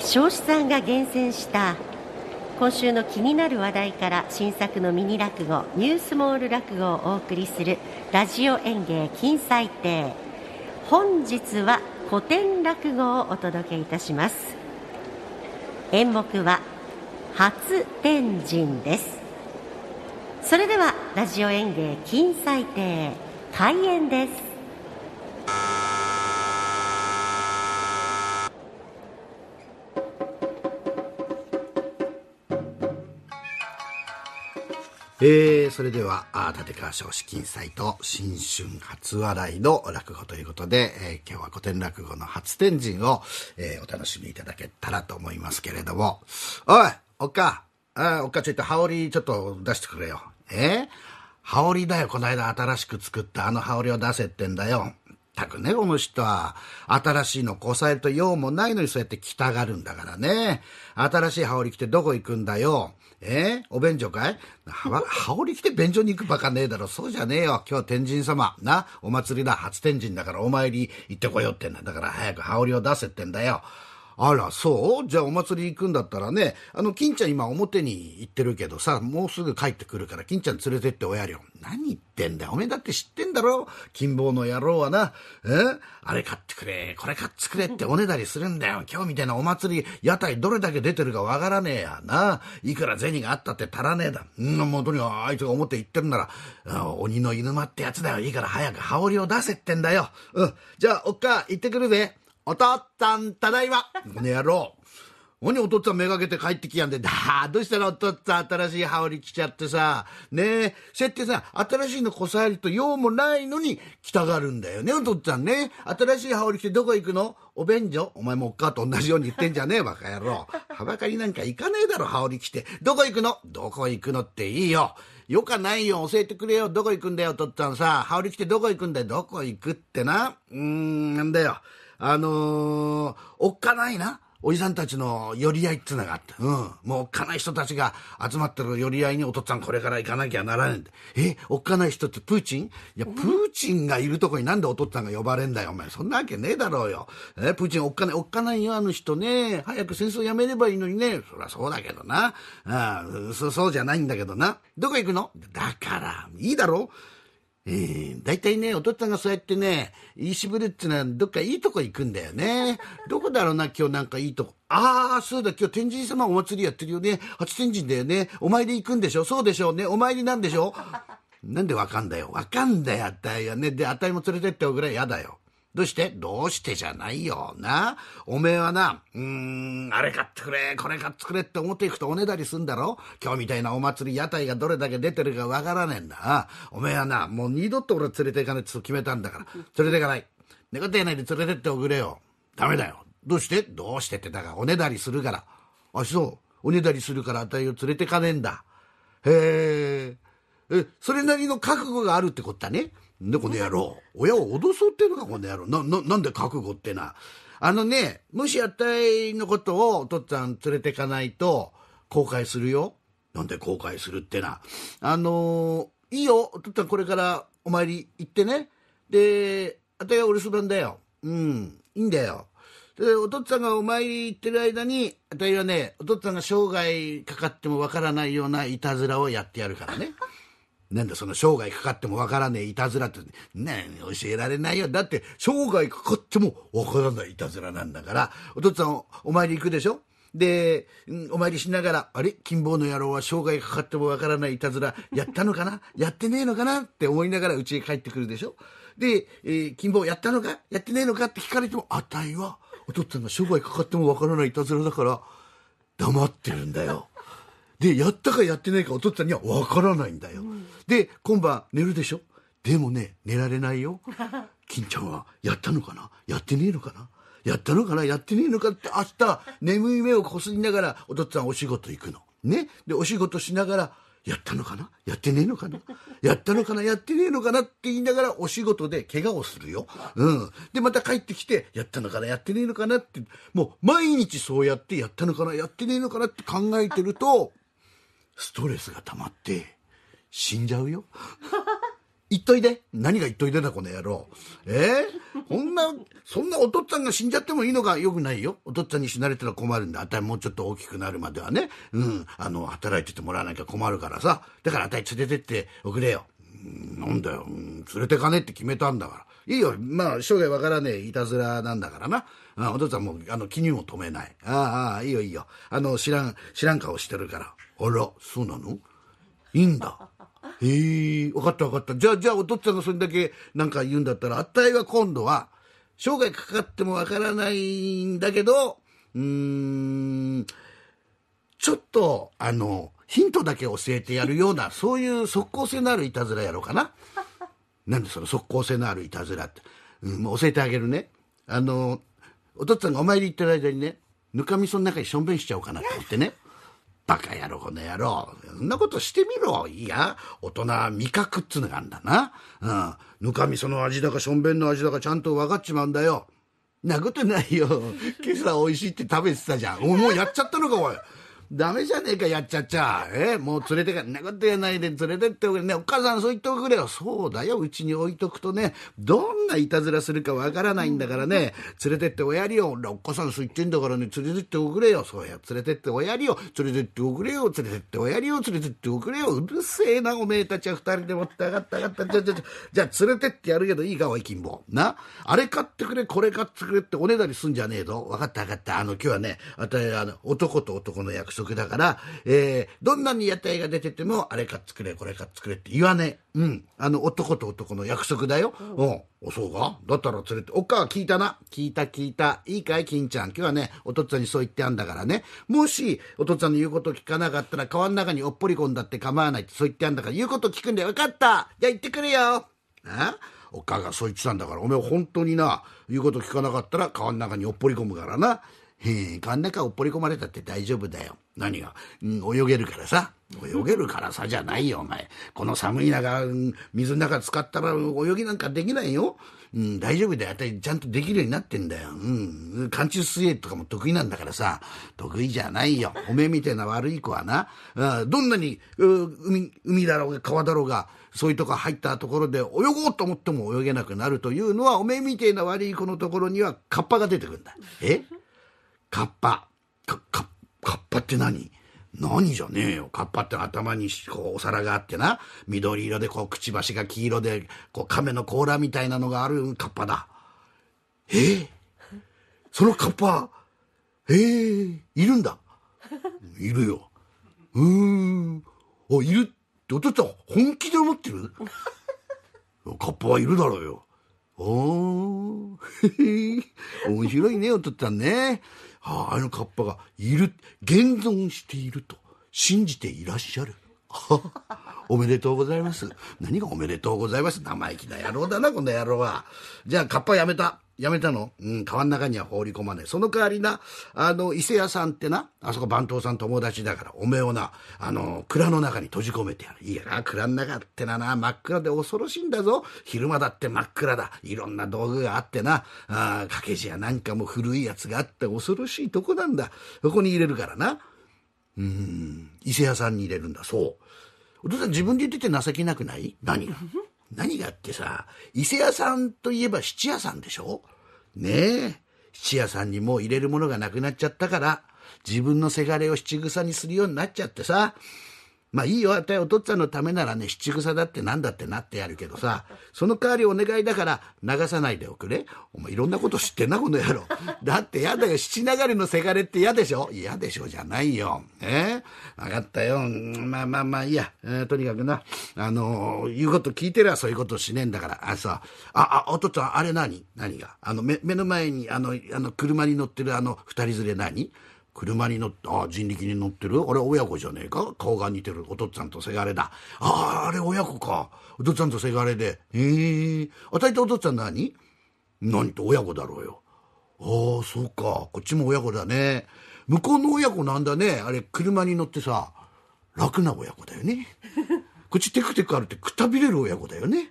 少子さんが厳選した今週の気になる話題から新作のミニ落語ニュースモール落語をお送りするラジオ演芸金祭亭本日は古典落語をお届けいたします演目は初天神ですそれではラジオ演芸金彩亭開演ですえー、それでは、あ立川少子金祭と新春初笑いの落語ということで、えー、今日は古典落語の初天神を、えー、お楽しみいただけたらと思いますけれども、おい、おっか、あおっかちょっと羽織ちょっと出してくれよ。えー、羽織だよ、この間新しく作ったあの羽織を出せってんだよ。ったくね、この人は。新しいのこさえると用もないのにそうやって来たがるんだからね。新しい羽織着てどこ行くんだよ。えー、お便所かい羽織着て便所に行くバカねえだろ。そうじゃねえよ。今日天神様。な、お祭りだ。初天神だからお参り行ってこようってんだ。だから早く羽織を出せってんだよ。あら、そうじゃあお祭り行くんだったらね、あの、金ちゃん今表に行ってるけどさ、もうすぐ帰ってくるから、金ちゃん連れてっておやりよ。何言ってんだよ。おめえだって知ってんだろ金棒の野郎はな、えあれ買ってくれ、これ買ってくれっておねだりするんだよ。今日みたいなお祭り、屋台どれだけ出てるかわからねえやな。いくら銭があったって足らねえだ。うん、もうとにかくあいつが表行ってるなら、鬼の犬間ってやつだよ。いいから早く羽織を出せってんだよ。うん。じゃあ、おっか、行ってくるぜ。お父っつぁん、ただいま。この野郎。何お父っつぁんめがけて帰ってきやんで。だどうしたらお父っつぁん新しい羽織着ちゃってさ。ねえ、せってさ、新しいのこさえると用もないのに着たがるんだよね、お父っつぁんね。新しい羽織着てどこ行くのお便所お前もおっかと同じように言ってんじゃねえ、バカ野郎。はばかりなんか行かねえだろ、羽織着て。どこ行くのどこ行くのっていいよ。よかないよ、教えてくれよ。どこ行くんだよ、お父っつぁんさ。羽織着てどこ行くんだよ、どこ行くってな。うーん、なんだよ。あのー、おっかないな。おじさんたちの寄り合いっつうのがあって、うん。もうおっかない人たちが集まってる寄り合いにお父っつぁんこれから行かなきゃならねえんだ。え、おっかない人ってプーチンいや、プーチンがいるとこになんでお父っつぁんが呼ばれんだよ、お前。そんなわけねえだろうよ。え、プーチンおっかない、おっかないよ、あの人ね。早く戦争やめればいいのにね。そりゃそうだけどな。ああ、そ、そうじゃないんだけどな。どこ行くのだから、いいだろうえー、大体ね、お父さんがそうやってね、言いシブるってのはどっかいいとこ行くんだよね。どこだろうな、今日なんかいいとこ。ああ、そうだ、今日天神様お祭りやってるよね。初天神だよね。お参り行くんでしょそうでしょうね。お参りなんでしょなんでわかんだよ。わかんだよ、あたいはね。で、あたいも連れてっておぐらい嫌だよ。どうしてどうしてじゃないよ。な。おめえはな、うーん、あれ買ってくれ、これ買ってくれって思っていくとおねだりすんだろ今日みたいなお祭り屋台がどれだけ出てるかわからねえんだ。おめえはな、もう二度と俺連れて行かねえって決めたんだから。連れて行かない。猫手ないで連れてっておくれよ。ダメだよ。どうしてどうしてってだからおねだりするから。あ、そう。おねだりするからあたいを連れてかねえんだ。へえ。え、それなりの覚悟があるってことだね。で、この野郎。親を脅そうっていうのか、この野郎。な、な、なんで覚悟ってな。あのね、もしあたいのことをお父っつぁん連れてかないと、後悔するよ。なんで後悔するってな。あのー、いいよ。お父っつぁんこれからお参り行ってね。で、あたいはお留守番だよ。うん、いいんだよ。で、お父っつぁんがお参り行ってる間に、あたいはね、お父っつぁんが生涯かかってもわからないようないたずらをやってやるからね。なんだその生涯かかってもわからねえいたずらって、ね教えられないよ。だって生涯かかってもわからないいたずらなんだから、お父さんお参り行くでしょで、お参りしながら、あれ金棒の野郎は生涯かかってもわからないいたずら、やったのかなやってねえのかなって思いながら家へ帰ってくるでしょで、えー、金棒やったのかやってねえのかって聞かれても、あたいは、お父っつぁんが生涯かかってもわからないいたずらだから、黙ってるんだよ。で、やったかやってないかお父さんにはわからないんだよ。うん、で、今晩寝るでしょでもね、寝られないよ。金ちゃんはやったのかなやってねえのかなやったのかなやってねえのかって明日、眠い目をこすりながらお父さんお仕事行くの。ね。で、お仕事しながら、やったのかなやってねえのかなやったのかなやってねえのかなって言いながらお仕事で怪我をするよ。うん。で、また帰ってきて、やったのかなやってねえのかなって、もう毎日そうやってやったのかなやってねえのかなって考えてると、ストレスが溜まって死んじゃうよ 言っといで何が言っといでだこの野郎えー、そんなそんなお父っつぁんが死んじゃってもいいのがよくないよお父っつぁんに死なれたら困るんだあたいもうちょっと大きくなるまではねうんあの働いててもらわなきゃ困るからさだからあたい連れてっておくれよ、うん、なんだよ、ん、連れてかねって決めたんだからいいよ。まあ、生涯わからねえいたずらなんだからな。あん、お父さんもう、あの、気にも止めない。ああ、ああ、いいよいいよ。あの、知らん、知らん顔してるから。あら、そうなのいいんだ。ええー、分かったわかった。じゃあ、じゃあ、お父さんがそれだけなんか言うんだったら、あったいは今度は、生涯かかってもわからないんだけど、うーん、ちょっと、あの、ヒントだけ教えてやるような、そういう即効性のあるいたずらやろうかな。なんでその即効性のあるいたずらって、うん、もう教えてあげるねあのお父さんがお参り行ってる間にねぬかみその中にしょんべんしちゃおうかなと思ってね バカ野郎この野郎そんなことしてみろいや大人は味覚っつうのがあんだな、うん、ぬかみその味だかしょんべんの味だかちゃんと分かっちまうんだよなことないよ今朝美味しいって食べてたじゃんおもうやっちゃったのかおいダメじゃねえか、やっちゃっちゃ。えもう連れてか、んなことやないで連れてっておくれね。お母さんそう言っておくれよ。そうだよ、うちに置いとくとね、どんないたずらするかわからないんだからね、連れてっておやりよ。お母さんそう言ってんだからね、連れてっておくれよ。そうや、連れてっておやりよ。連れてっておくれよ。連れてっておやりよ。連れてっておくれよ。うるせえな、おめえたちは二人で持って上がった上がった。じゃ、じゃ、じゃ、連れてってやるけどいいか、おい、金坊。なあれ買ってくれ、これ買ってくれっておねだりすんじゃねえぞ。わかった、わかった。あの、今日はね、あたあの、男と男の約束則だから、えー、どんなに屋台が出てても、あれか作れ、これか作れって言わねえ。うん。あの、男と男の約束だよ。うん。お、そうかだったら連れて、おっかは聞いたな。聞いた聞いた。いいかい、金ちゃん。今日はね、お父っつんにそう言ってあんだからね。もし、お父っつんの言うこと聞かなかったら、川の中におっぽり込んだって構わないってそう言ってあんだから、言うこと聞くんで分かったじゃあ行ってくるよ。あおっかがそう言ってたんだから、おめえ本当にな、言うこと聞かなかったら、川の中におっぽり込むからな。へえ、かん中をっぽり込まれたって大丈夫だよ。何が、うん、泳げるからさ。泳げるからさじゃないよ、お前。この寒い中、水の中使ったら泳ぎなんかできないよ。うん、大丈夫だよ。ちゃんとできるようになってんだよ。うん。寒中水泳とかも得意なんだからさ、得意じゃないよ。おめえみたいな悪い子はな、うん、どんなに、海、海だろうが川だろうが、そういうとこ入ったところで泳ごうと思っても泳げなくなるというのは、おめえみたいな悪い子のところにはカッパが出てくるんだ。えカッパ。カッパって何何じゃねえよ。カッパって頭にこうお皿があってな、緑色でこうくちばしが黄色で、こう亀の甲羅みたいなのがあるカッパだ。えー、そのカッパ、ええー、いるんだ。いるよ。うーん。お、いるってお父さん本気で思ってる カッパはいるだろうよ。おー。面白いね、お父さんね。はあ、あのカッパがいる、現存していると信じていらっしゃる。おめでとうございます。何がおめでとうございます生意気な野郎だな、この野郎は。じゃあ、カッパやめた。やめたのうん、川の中には放り込まねえ。その代わりな、あの、伊勢屋さんってな、あそこ番頭さん友達だから、おめえをな、あの、蔵の中に閉じ込めてやる。いや蔵の中ってなな、真っ暗で恐ろしいんだぞ。昼間だって真っ暗だ。いろんな道具があってな、あ掛け地やなんかも古いやつがあって恐ろしいとこなんだ。そこに入れるからな。うん、伊勢屋さんに入れるんだ、そう。お父さん自分で言ってて情けなくない何が。何がってさ、伊勢屋さんといえば七屋さんでしょねえ。七屋さんにもう入れるものがなくなっちゃったから、自分のせがれを七草にするようになっちゃってさ、まあいいよ、あたいお父っつぁんのためならね、七草だってなんだってなってやるけどさ、その代わりお願いだから流さないでおくれ。お前いろんなこと知ってんな、この野郎。だってやだよ、七流れのせがれって嫌でしょ嫌でしょじゃないよ。えー、分かったよ。まあまあまあいいや。えー、とにかくな、あのー、言うこと聞いてりゃそういうことしねえんだから。あ、さ、あ、あ、お父っつぁん、あれ何何があの、目の前に、あの、あの車に乗ってるあの、二人連れ何車に乗って、ああ、人力に乗ってるあれ親子じゃねえか顔が似てる。お父っつぁんとせがれだ。ああ、あれ親子か。お父っつぁんとせがれで。へえ。あたいとお父っつぁん何何と親子だろうよ。ああ、そうか。こっちも親子だね。向こうの親子なんだね。あれ、車に乗ってさ、楽な親子だよね。こっちテクテクあるってくたびれる親子だよね。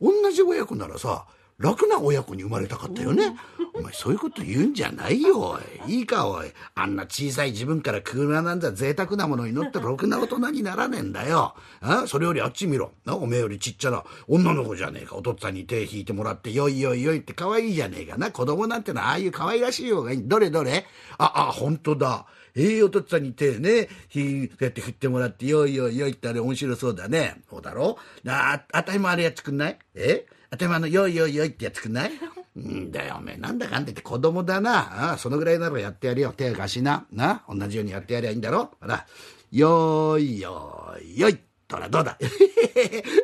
同じ親子ならさ、楽な親子に生まれたかったよね。お前そういうこと言うんじゃないよ、い。いいか、おい。あんな小さい自分から車なんざ贅沢なものに乗ってろくな大人にならねえんだよ。あそれよりあっち見ろ。なおめえよりちっちゃな女の子じゃねえか。お父さんに手引いてもらって、よいよいよいって可愛いじゃねえかな。子供なんてのはああいう可愛らしい方がいい。どれどれあ、あ、ほんとだ。ええお父さんに手ね、ひ、そうやって振ってもらって、よいよいよいってあれ面白そうだね。そうだろあ、あたいもあれやってくんないえ頭のよいよいよいってやつくんないんだよ、おめえ。なんだかんだって子供だな。ああそのぐらいならやってやるよ。手貸しな。な。同じようにやってやりゃいいんだろ。ほら。よーいよーいよい。どうだどうだ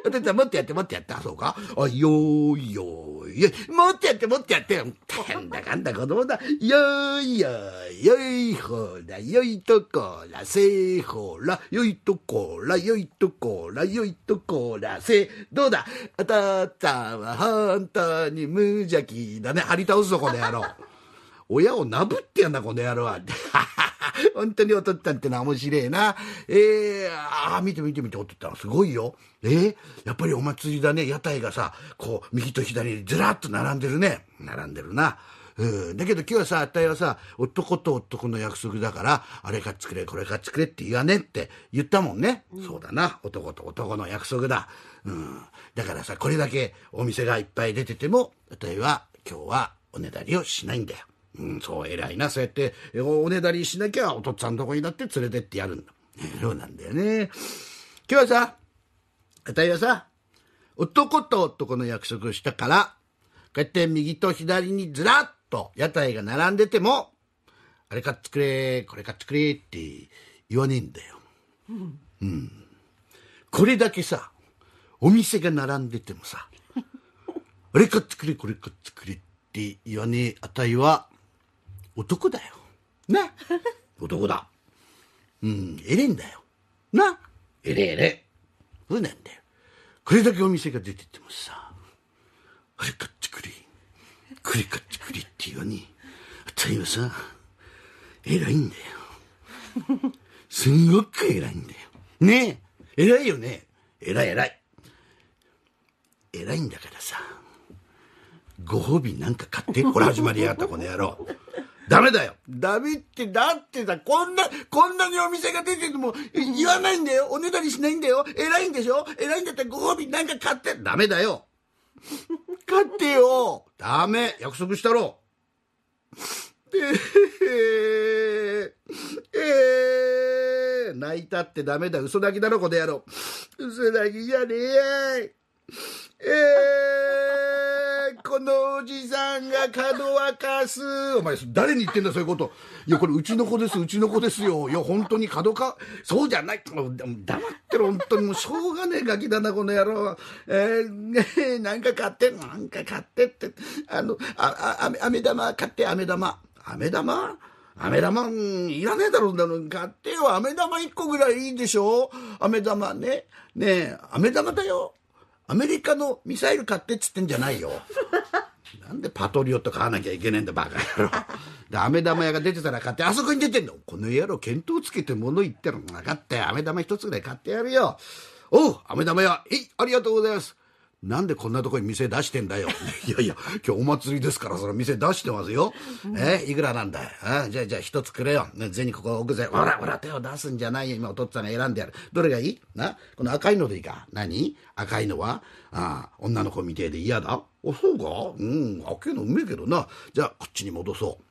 お父さんもっとやってもっとやって。あ、そうかあ、よーいよーい。もっとやってもっとやって。なんだかんだ子供だ。よーいよーい。よいほら、よいとこら、せーほら。よいとこら、よいとこら、よいとこら、せどうだおあたんは本当に無邪気だね。張り倒すぞ、この野郎。親をなぶってやんな、この野郎は。本当におとっつぁんってのは面白えな。えー、ああ、見て見て見て、おとっつぁんすごいよ。えー、やっぱりお祭りだね。屋台がさ、こう、右と左にずらっと並んでるね。並んでるな。うん、だけど今日はさ、あたいはさ、男と男の約束だから、あれ買ってくれ、これ買ってくれって言わねえって言ったもんね。うん、そうだな。男と男の約束だ。うん。だからさ、これだけお店がいっぱい出てても、あたいは今日はおねだりをしないんだよ。うん、そう、偉いな。そうやって、おねだりしなきゃ、お父っつぁんどこにだって連れてってやるんだ。そうなんだよね。今日はさ、あたいはさ、男と男の約束をしたから、こうやって右と左にずらっと屋台が並んでても、あれ買ってくれ、これ買ってくれって言わねえんだよ。うん。うん、これだけさ、お店が並んでてもさ、あれ買ってくれ、これ買ってくれって言わねえあたいは、男だよ。な 男だ。うん、エレンだよ。なエレエレ。そうなんだよ。これだけお店が出ててもさ、あれ買ってくれ。これ買ってくれって言わねえ。あたいはさ、偉いんだよ。すんごく偉いんだよ。ねえ、偉いよね。偉い偉い。偉いんだからさ、ご褒美なんか買って。ほら始まりやがった、この野郎。ダメだよ。ダメって、だってさ、こんな、こんなにお店が出てても、言わないんだよ。おねだりしないんだよ。偉いんでしょ偉いんだったらご褒美なんか買って。ダメだよ。買ってよ。ダメ。約束したろ。で、えー、えー、泣いたってダメだ。嘘泣きだろ、この野郎。嘘泣きじゃねえ。えーこのおじさんが角沸かす。お前、誰に言ってんだ、そういうこと。いや、これ、うちの子です、うちの子ですよ。いや、本当に角か、そうじゃない。黙ってろ、本当に。もう、しょうがねえガキだな、この野郎。えー、ねえ、なんか買って、なんか買ってって。あの、あ、あ、あめ玉買って、あめ玉。あめ玉飴玉、いらねえだろ、だろ、買ってよ。飴玉一個ぐらいいいでしょ飴玉ね。ねえ、飴玉だよ。アメリカのミサイル買ってっつってんじゃないよ。なんでパトリオット買わなきゃいけねえんだ、バカ野郎。で、飴玉屋が出てたら買って、あそこに出てんの。この野郎、見当つけて物言ってるの。分かったよ。飴玉一つぐらい買ってやるよ。おう、飴玉屋。えい、ありがとうございます。なんでこんなとこに店出してんだよ。いやいや、今日お祭りですから、その店出してますよ。ええ、いくらなんだあじゃあ、じゃあ一つくれよ。ね、銭ここ置くぜ。ほらほら、手を出すんじゃないよ。今お父っつぁんが選んでやる。どれがいいなこの赤いのでいいか。何赤いのはああ、女の子みてえで嫌だ。あ、そうかうん、赤けのうめえけどな。じゃあ、こっちに戻そう。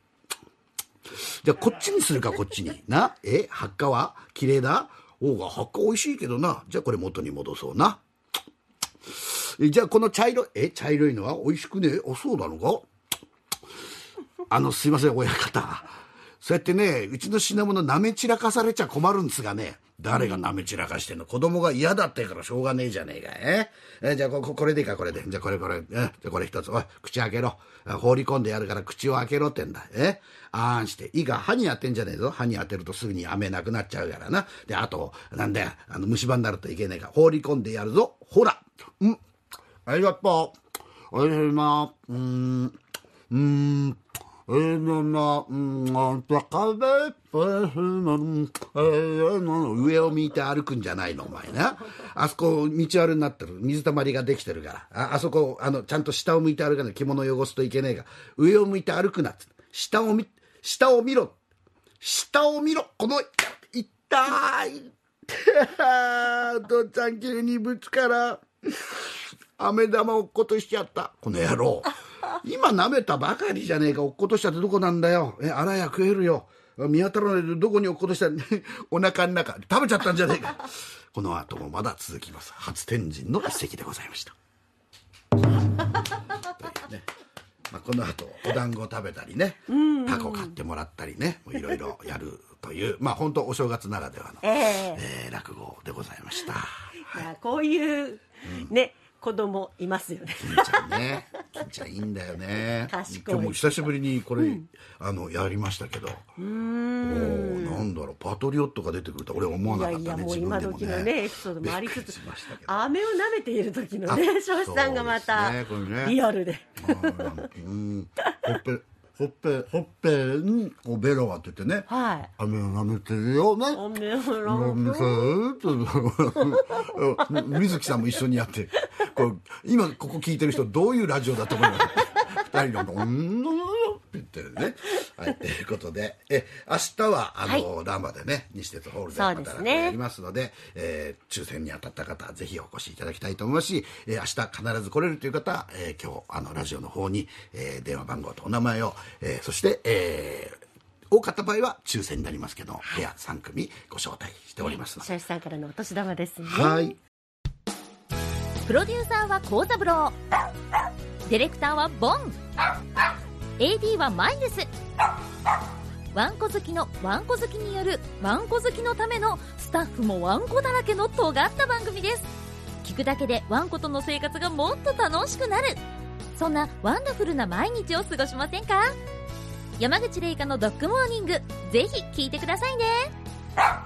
じゃあ、こっちにするか、こっちに。なえ、発火は綺麗だおうが、発火美味しいけどな。じゃあ、これ元に戻そうな。じゃあこの茶色え茶色いのは美味しくねえあそうなのかあのすいません親方そうやってね、うちの品物舐め散らかされちゃ困るんですがね。誰が舐め散らかしてんの子供が嫌だってからしょうがねえじゃねえか。ええじゃあこ、これでいいか、これで。じゃあ、これ、これ。えじゃこれ一つ。おい、口開けろ。放り込んでやるから口を開けろってんだ。えあーんして。いいか、歯に当てんじゃねえぞ。歯に当てるとすぐに飴なくなっちゃうからな。で、あと、なんだよ。あの、虫歯になるといけねえから。放り込んでやるぞ。ほら。うん。ありがとう。おいしいな。うーん。うーん。上を向いて歩くんじゃないの、お前な。あそこ、道あるになってる。水たまりができてるから。あ、あそこ、あの、ちゃんと下を向いて歩かない。着物汚すといけねえが。上を向いて歩くなっつ。下を見、下を見ろ。下を見ろ。この、痛い。父ちゃん急にぶつから、飴玉落っことしちゃった。この野郎。今舐めたばかりじゃねえか落っことしたってどこなんだよえあらや食えるよ見当たらないでどこに落っことした お腹の中食べちゃったんじゃねえかこの後もまだ続きます初天神の一席でございましたねまあ、この後お団子食べたりねタコ買ってもらったりねいろいろやるというまあ本当お正月ならではの、えー、えー、落語でございました、はい、こういう、うん、ね子供いますよね。ねちちゃいんだよね今も久しぶりにこれ、うん、あのやりましたけどうんなんだろうパトリオットが出てくると俺は思わなかったねいやいやもう今時のねエピソードもありつつ飴を舐めている時のね彰子さんがまた、ねね、リアルでうんほっぺほっぺほっぺにこうベロが当ててね、はい、飴を舐めてるよね飴を舐めてる水木さんも一緒にやってこう今ここ聞いてる人どういうラジオだと思います二人の「うん」というね。はい、ということで、え、明日は、あの、はい、ラマでね、西鉄ホールでまたやりますので、で、ね、えー、抽選に当たった方、ぜひお越しいただきたいと思いますし、えー、明日必ず来れるという方、えー、今日、あの、ラジオの方に、えー、電話番号とお名前を、えー、そして、えー、多かった場合は抽選になりますけど、部屋三組ご招待しておりますので。はい、さんからのお年玉ですね。はい。プロデューサーは幸三郎。ディレクターはボン。AD はマイですわんこ好きのわんこ好きによるわんこ好きのためのスタッフもわんこだらけの尖った番組です聞くだけでわんことの生活がもっと楽しくなるそんなワンダフルな毎日を過ごしませんか山口玲香のドッグモーニングぜひ聞いてくださいね